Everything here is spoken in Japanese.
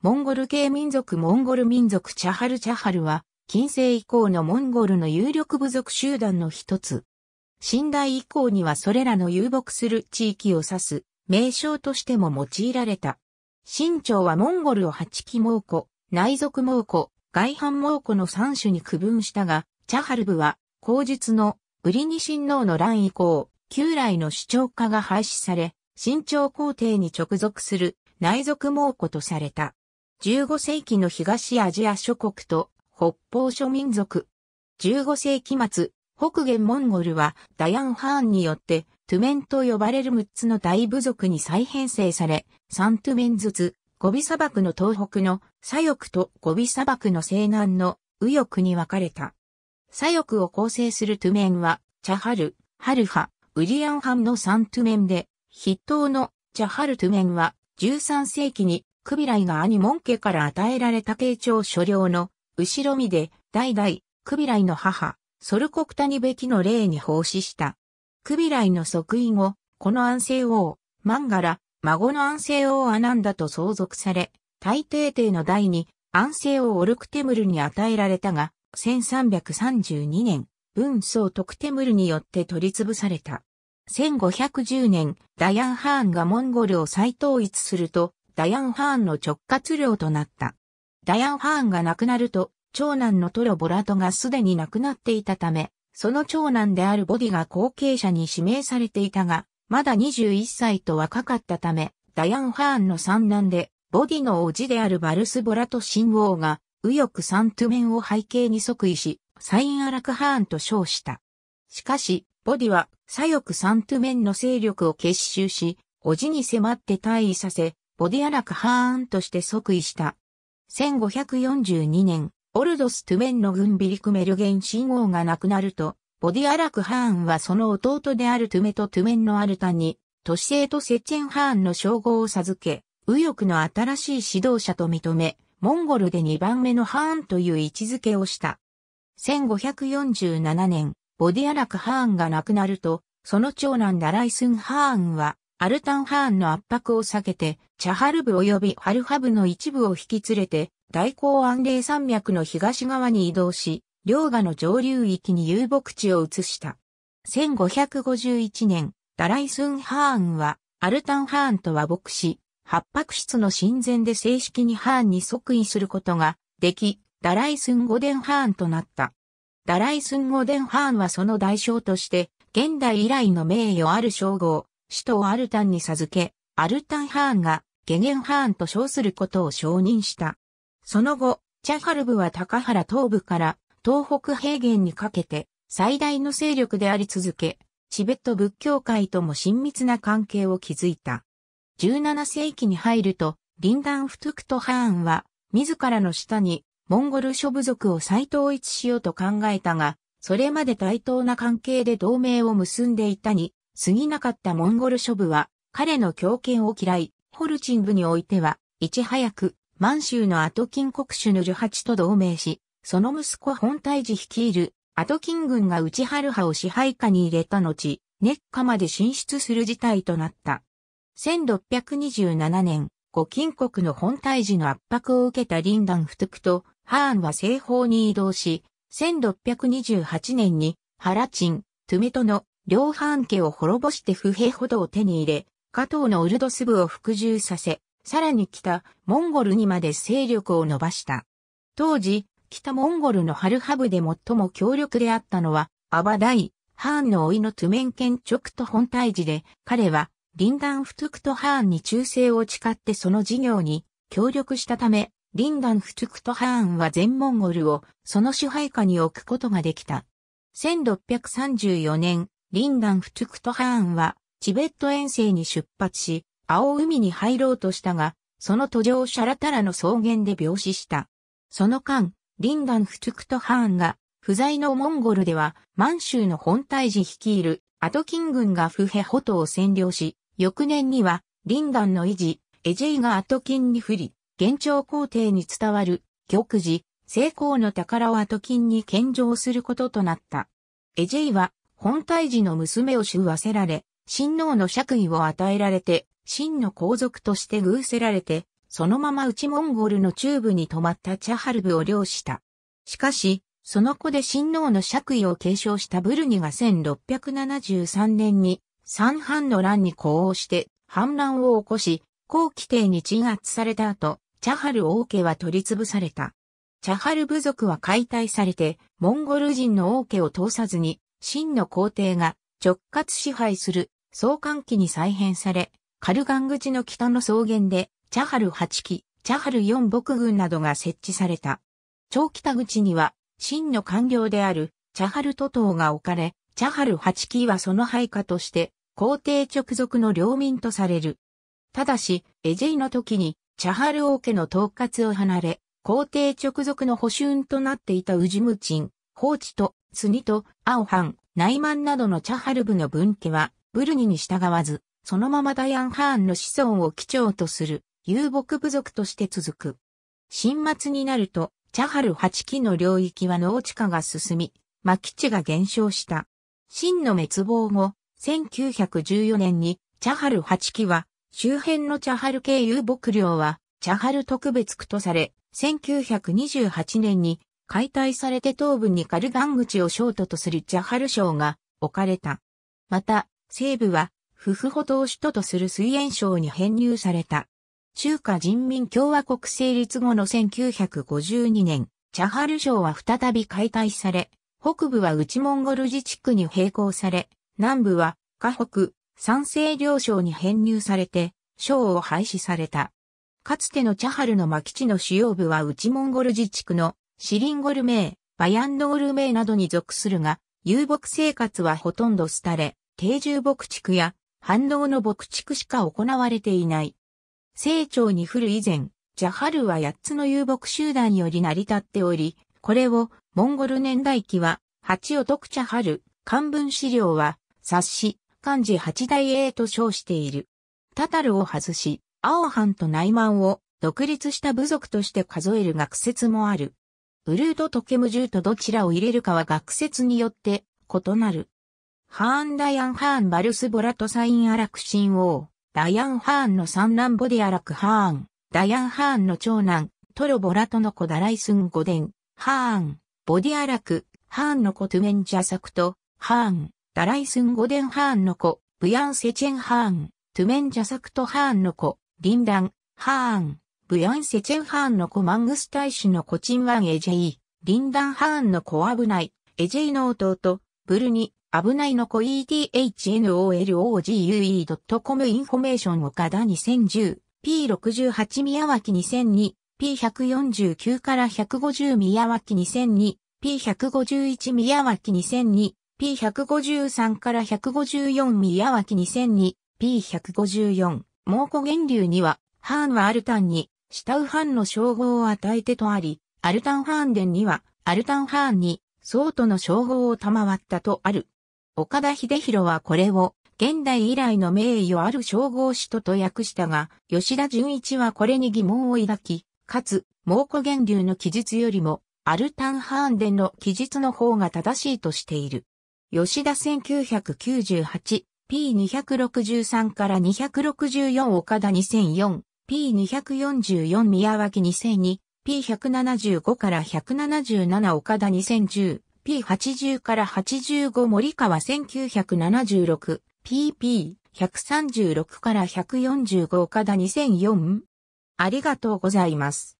モンゴル系民族モンゴル民族チャハルチャハルは、近世以降のモンゴルの有力部族集団の一つ。新代以降にはそれらの遊牧する地域を指す名称としても用いられた。新朝はモンゴルを八木猛虎、内族猛虎、外反猛虎の三種に区分したが、チャハル部は、後日のウリニ新王の乱以降、旧来の主張家が廃止され、新朝皇帝に直属する内族猛虎とされた。15世紀の東アジア諸国と北方諸民族。15世紀末、北元モンゴルはダヤン・ハーンによってトゥメンと呼ばれる6つの大部族に再編成され、3トゥメンずつ、ゴビ砂漠の東北の左翼とゴビ砂漠の西南の右翼に分かれた。左翼を構成するトゥメンは、チャハル、ハルハ、ウリアンハンの3トゥメンで、筆頭のチャハルトゥメンは13世紀にクビライが兄門家から与えられた慶長所領の後ろ身で代々クビライの母、ソルコクタニベキの霊に奉仕した。クビライの即位後、この安政王、マンガラ、孫の安政王アナンダと相続され、大帝帝の代に安政王オルクテムルに与えられたが、1332年、文宗徳テムルによって取り潰された。1510年、ダヤンハーンがモンゴルを再統一すると、ダヤン・ハーンの直轄領となった。ダヤン・ハーンが亡くなると、長男のトロ・ボラトがすでに亡くなっていたため、その長男であるボディが後継者に指名されていたが、まだ21歳と若かったため、ダヤン・ハーンの三男で、ボディの叔父であるバルス・ボラト親王が、右翼サントゥメンを背景に即位し、サイン・アラク・ハーンと称した。しかし、ボディは左翼サントゥメンの勢力を結集し、叔父に迫って退位させ、ボディアラクハーンとして即位した。1542年、オルドス・トゥメンの軍ビリクメルゲン信号がなくなると、ボディアラクハーンはその弟であるトゥメとトゥメンのアルタに、都市制とセッチェンハーンの称号を授け、右翼の新しい指導者と認め、モンゴルで2番目のハーンという位置づけをした。1547年、ボディアラクハーンが亡くなると、その長男ダライスンハーンは、アルタンハーンの圧迫を避けて、チャハルブ及びハルハブの一部を引き連れて、大港安嶺山脈の東側に移動し、両河の上流域に遊牧地を移した。1551年、ダライスンハーンは、アルタンハーンと和睦し、八白室の神前で正式にハーンに即位することができ、ダライスンゴデンハーンとなった。ダライスンゴデンハーンはその代償として、現代以来の名誉ある称号、首都をアルタンに授け、アルタンハーンがゲゲンハーンと称することを承認した。その後、チャハルブは高原東部から東北平原にかけて最大の勢力であり続け、チベット仏教界とも親密な関係を築いた。17世紀に入ると、リンダン・フトゥクト・ハーンは、自らの下に、モンゴル諸部族を再統一しようと考えたが、それまで対等な関係で同盟を結んでいたに、過ぎなかったモンゴル諸部は、彼の強権を嫌い、ホルチン部においては、いち早く、満州のアトキン国主のジュハチと同盟し、その息子本体寺率いる、アトキン軍が内春派を支配下に入れた後、熱ッまで進出する事態となった。1627年、五金国の本体寺の圧迫を受けたリンダン不徳と、ハーンは西方に移動し、1628年に、ハラチン、トゥメトの両藩家を滅ぼして不平ほどを手に入れ、加藤のウルドス部を服従させ、さらに北、モンゴルにまで勢力を伸ばした。当時、北モンゴルのハルハブで最も強力であったのは、アバダイ、ハーンの老いのトゥメンケンチョクと本体寺で、彼は、リンダンフトゥクトハーンに忠誠を誓ってその事業に協力したため、リンダンフトゥクトハーンは全モンゴルをその支配下に置くことができた。1634年、リンダン・フチュクト・ハーンは、チベット遠征に出発し、青海に入ろうとしたが、その途上シャラタラの草原で病死した。その間、リンダン・フチュクト・ハーンが、不在のモンゴルでは、満州の本体寺率いるアトキン軍がフヘホトを占領し、翌年には、リンダンの維持、エジェイがアトキンに不利、現朝皇帝に伝わる、玉寺、成功の宝をアトキンに献上することとなった。エジェイは、本体寺の娘を襲わせられ、親王の爵位を与えられて、真の皇族として偶せられて、そのまま内モンゴルの中部に泊まったチャハルブを領した。しかし、その子で親王の爵位を継承したブルニが1673年に、三藩の乱に呼応して反乱を起こし、後期帝に鎮圧された後、チャハル王家は取り潰された。チャハル部族は解体されて、モンゴル人の王家を通さずに、秦の皇帝が直轄支配する総換期に再編され、カルガン口の北の草原で、チャハル8機、チャハル4牧軍などが設置された。超北口には、秦の官僚である、チャハル都党が置かれ、チャハル8機はその配下として、皇帝直属の領民とされる。ただし、エジェイの時に、チャハル王家の統括を離れ、皇帝直属の保守となっていたウジムチン、放置とスニト、アオハン、ナイマンなどのチャハルブの分家は、ブルニに従わず、そのままダヤンハーンの子孫を基調とする遊牧部族として続く。新末になると、チャハル八期の領域は農地化が進み、牧地が減少した。真の滅亡後、1914年に、チャハル八期は、周辺のチャハル系遊牧領は、チャハル特別区とされ、1928年に解体されて東部にカルガン口をショートとするジャハル省が置かれた。また、西部は、フフホ島首都とする水煙省に編入された。中華人民共和国成立後の1952年、チャハル省は再び解体され、北部は内モンゴル自治区に並行され、南部は河北、山西両省に編入されて、省を廃止された。かつてのチャハルのマ地の主要部は内モンゴル自治区のシリンゴルメー、バヤンドールメーなどに属するが、遊牧生活はほとんど廃れ、定住牧畜や反動の牧畜しか行われていない。清朝に降る以前、ジャハルは8つの遊牧集団より成り立っており、これをモンゴル年代記は、八を特茶春、漢文資料は、冊子、漢字八大英と称している。タタルを外し、青藩と内満を独立した部族として数える学説もある。ブルートとケムジュートどちらを入れるかは学説によって異なる。ハーン・ダヤン・ハーン・バルス・ボラト・サイン・アラクシン王、ダヤン・ハーンの三男ボディ・アラク・ハーン、ダヤン・ハーンの長男、トロ・ボラトの子ダライスン・ゴデン、ハーン、ボディアラク、ハーンの子トゥメンジャサクト、ハーン、ダライスン・ゴデン・ハーンの子、ブヤン・セチェン・ハーン、トゥメンジャサクト・ハーンの子、リンダン、ハーン、ブヤンセチェンハーンのコマングス大使のコチンワンエジェイ、リンダンハーンのコアブナイ、エジェイの弟、ブルニ、アブナイのコ ethnologue.com インフォメーション岡田2010 P68 宮脇2002 P149 から150宮脇2002 P151 宮脇2002 P153 から154宮脇2002 P154 猛古源流にはハーンはアルタンにシタウハンの称号を与えてとあり、アルタンハーン殿には、アルタンハーンに、ソとの称号を賜ったとある。岡田秀弘はこれを、現代以来の名誉ある称号使徒と訳したが、吉田純一はこれに疑問を抱き、かつ、猛古源流の記述よりも、アルタンハーン殿の記述の方が正しいとしている。吉田 1998P263 から264岡田2004 P244 宮脇2002、P175 から177岡田2010、P80 から85森川1976、PP136 から145岡田2004。ありがとうございます。